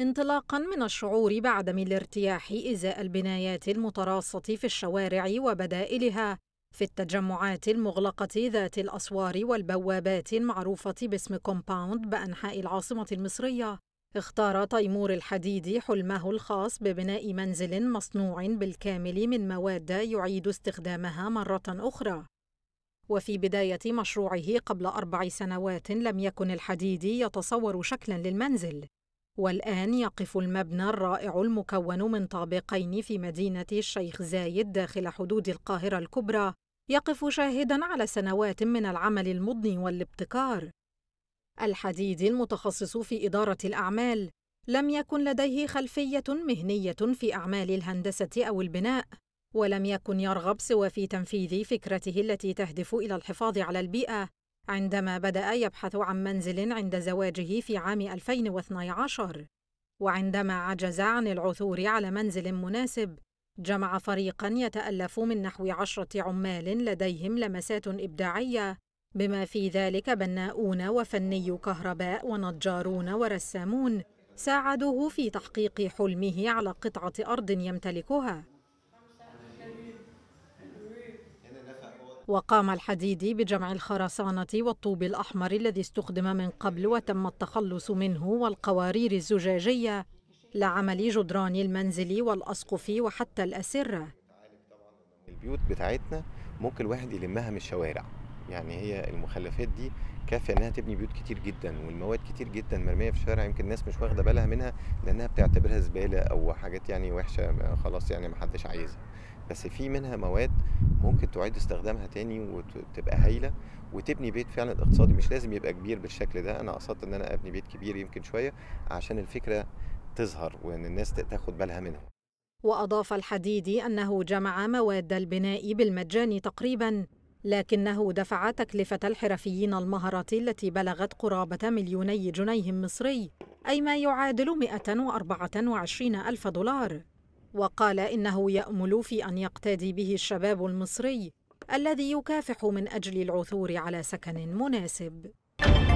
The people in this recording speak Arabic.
انطلاقا من الشعور بعدم الارتياح ازاء البنايات المتراصه في الشوارع وبدائلها في التجمعات المغلقه ذات الاسوار والبوابات المعروفه باسم كومباوند بانحاء العاصمه المصريه اختار تيمور الحديدي حلمه الخاص ببناء منزل مصنوع بالكامل من مواد يعيد استخدامها مره اخرى وفي بدايه مشروعه قبل اربع سنوات لم يكن الحديدي يتصور شكلا للمنزل والآن يقف المبنى الرائع المكون من طابقين في مدينة الشيخ زايد داخل حدود القاهرة الكبرى يقف شاهدا على سنوات من العمل المضني والابتكار الحديد المتخصص في إدارة الأعمال لم يكن لديه خلفية مهنية في أعمال الهندسة أو البناء ولم يكن يرغب سوى في تنفيذ فكرته التي تهدف إلى الحفاظ على البيئة عندما بدأ يبحث عن منزل عند زواجه في عام 2012 وعندما عجز عن العثور على منزل مناسب جمع فريقا يتألف من نحو عشرة عمال لديهم لمسات إبداعية بما في ذلك بناؤون وفني كهرباء ونجارون ورسامون ساعدوه في تحقيق حلمه على قطعة أرض يمتلكها وقام الحديدي بجمع الخرسانة والطوب الأحمر الذي استخدم من قبل وتم التخلص منه والقوارير الزجاجية لعمل جدران المنزل والأسقف وحتى الأسرة البيوت بتاعتنا ممكن الواحد يلمها من الشوارع يعني هي المخلفات دي كافيه انها تبني بيوت كتير جدا والمواد كتير جدا مرميه في الشارع يمكن الناس مش واخده بالها منها لانها بتعتبرها زباله او حاجات يعني وحشه خلاص يعني ما حدش عايزها بس في منها مواد ممكن تعيد استخدامها تاني وتبقى هايله وتبني بيت فعلا اقتصادي مش لازم يبقى كبير بالشكل ده انا قصدت ان انا ابني بيت كبير يمكن شويه عشان الفكره تظهر وان الناس تاخد بالها منها واضاف الحديدي انه جمع مواد البناء بالمجان تقريبا لكنه دفع تكلفة الحرفيين المهرة التي بلغت قرابة مليوني جنيه مصري أي ما يعادل 124 ألف دولار وقال إنه يأمل في أن يقتدي به الشباب المصري الذي يكافح من أجل العثور على سكن مناسب